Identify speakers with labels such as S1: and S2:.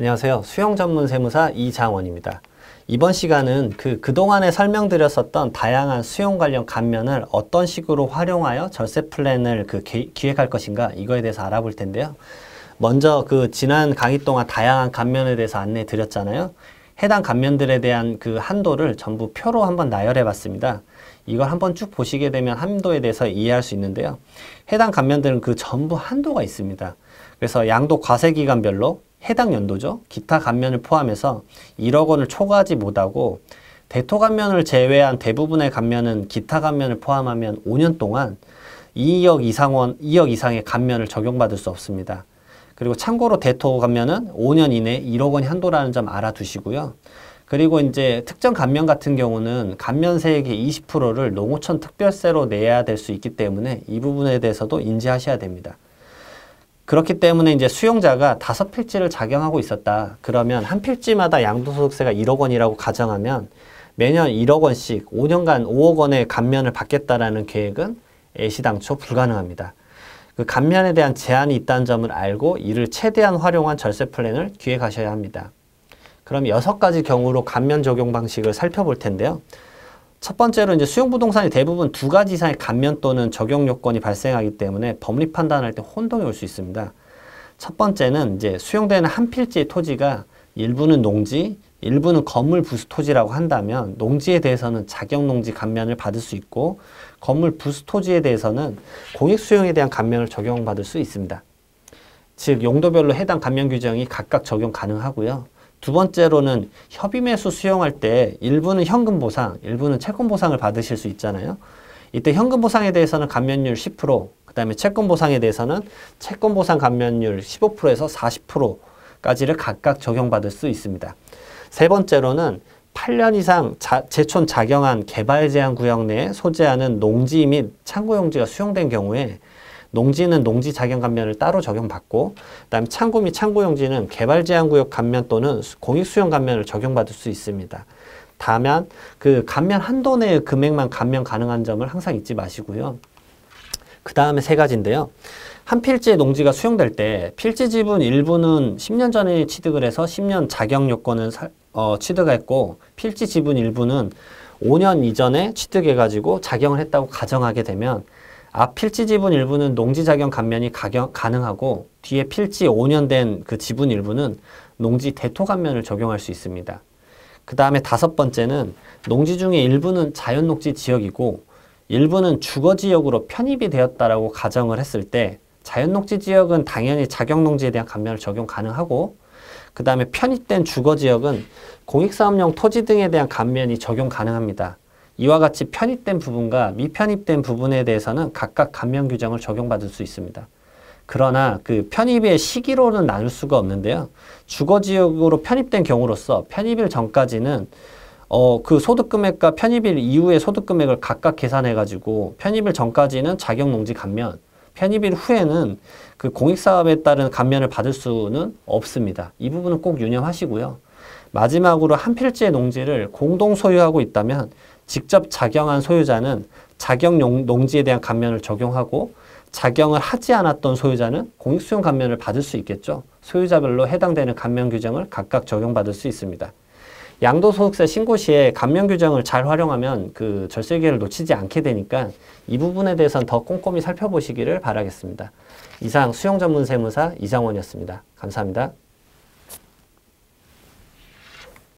S1: 안녕하세요. 수영 전문 세무사 이장원입니다. 이번 시간은 그 그동안에 설명드렸었던 다양한 수용 관련 감면을 어떤 식으로 활용하여 절세 플랜을 그 기, 기획할 것인가 이거에 대해서 알아볼 텐데요. 먼저 그 지난 강의 동안 다양한 감면에 대해서 안내 드렸잖아요. 해당 감면들에 대한 그 한도를 전부 표로 한번 나열해 봤습니다. 이걸 한번 쭉 보시게 되면 한도에 대해서 이해할 수 있는데요. 해당 감면들은 그 전부 한도가 있습니다. 그래서 양도 과세 기간별로 해당 연도죠. 기타 감면을 포함해서 1억 원을 초과하지 못하고 대토 감면을 제외한 대부분의 감면은 기타 감면을 포함하면 5년 동안 2억 이상 원, 2억 이상의 감면을 적용받을 수 없습니다. 그리고 참고로 대토 감면은 5년 이내 1억 원이 한도라는 점 알아두시고요. 그리고 이제 특정 감면 같은 경우는 감면세액의 20%를 농어촌 특별세로 내야 될 수 있기 때문에 이 부분에 대해서도 인지하셔야 됩니다. 그렇기 때문에 이제 수용자가 다섯 필지를 작용하고 있었다. 그러면 한 필지마다 양도소득세가 1억 원이라고 가정하면 매년 1억 원씩 5년간 5억 원의 감면을 받겠다라는 계획은 애시당초 불가능합니다. 그 감면에 대한 제한이 있다는 점을 알고 이를 최대한 활용한 절세 플랜을 기획하셔야 합니다. 그럼 여섯 가지 경우로 감면 적용 방식을 살펴볼 텐데요. 첫 번째로 이제 수용 부동산이 대부분 두 가지 이상의 감면 또는 적용 요건이 발생하기 때문에 법리 판단할 때 혼동이 올 수 있습니다. 첫 번째는 이제 수용되는 한 필지의 토지가 일부는 농지, 일부는 건물 부수 토지라고 한다면 농지에 대해서는 자격 농지 감면을 받을 수 있고 건물 부수 토지에 대해서는 공익 수용에 대한 감면을 적용받을 수 있습니다. 즉 용도별로 해당 감면 규정이 각각 적용 가능하고요. 두 번째로는 협의 매수 수용할 때 일부는 현금 보상, 일부는 채권 보상을 받으실 수 있잖아요. 이때 현금 보상에 대해서는 감면율 10%, 그다음에 채권 보상에 대해서는 채권 보상 감면율 15%에서 40%까지를 각각 적용받을 수 있습니다. 세 번째로는 8년 이상 자, 제촌 작용한 개발 제한 구역 내에 소재하는 농지 및 창고용지가 수용된 경우에 농지는 농지 자격 감면을 따로 적용받고 그다음 창고 및 창고 용지는 개발 제한 구역 감면 또는 공익 수용 감면을 적용받을 수 있습니다. 다만 그 감면 한도 내의 금액만 감면 가능한 점을 항상 잊지 마시고요. 그 다음에 세 가지인데요. 한 필지의 농지가 수용될 때 필지 지분 일부는 10년 전에 취득을 해서 10년 자격 요건을 사, 어, 취득했고 필지 지분 일부는 5년 이전에 취득해가지고 작용을 했다고 가정하게 되면 앞 필지 지분 일부는 농지 자격 감면이 가경, 가능하고 뒤에 필지 5년 된 그 지분 일부는 농지 대토 감면을 적용할 수 있습니다. 그 다음에 다섯 번째는 농지 중에 일부는 자연 녹지 지역이고 일부는 주거 지역으로 편입이 되었다라고 가정을 했을 때 자연 녹지 지역은 당연히 자격 농지에 대한 감면을 적용 가능하고 그 다음에 편입된 주거 지역은 공익사업용 토지 등에 대한 감면이 적용 가능합니다. 이와 같이 편입된 부분과 미편입된 부분에 대해서는 각각 감면 규정을 적용받을 수 있습니다. 그러나 그 편입의 시기로는 나눌 수가 없는데요. 주거지역으로 편입된 경우로서 편입일 전까지는 어, 그 소득금액과 편입일 이후의 소득금액을 각각 계산해가지고 편입일 전까지는 자격농지 감면, 편입일 후에는 그 공익사업에 따른 감면을 받을 수는 없습니다. 이 부분은 꼭 유념하시고요. 마지막으로 한 필지의 농지를 공동 소유하고 있다면 직접 작용한 소유자는 작용 농지에 대한 감면을 적용하고 작용을 하지 않았던 소유자는 공익수용 감면을 받을 수 있겠죠. 소유자별로 해당되는 감면 규정을 각각 적용받을 수 있습니다. 양도소득세 신고 시에 감면 규정을 잘 활용하면 그 절세 기를 놓치지 않게 되니까 이 부분에 대해서는 더 꼼꼼히 살펴보시기를 바라겠습니다. 이상 수용전문세무사 이상원이었습니다. 감사합니다.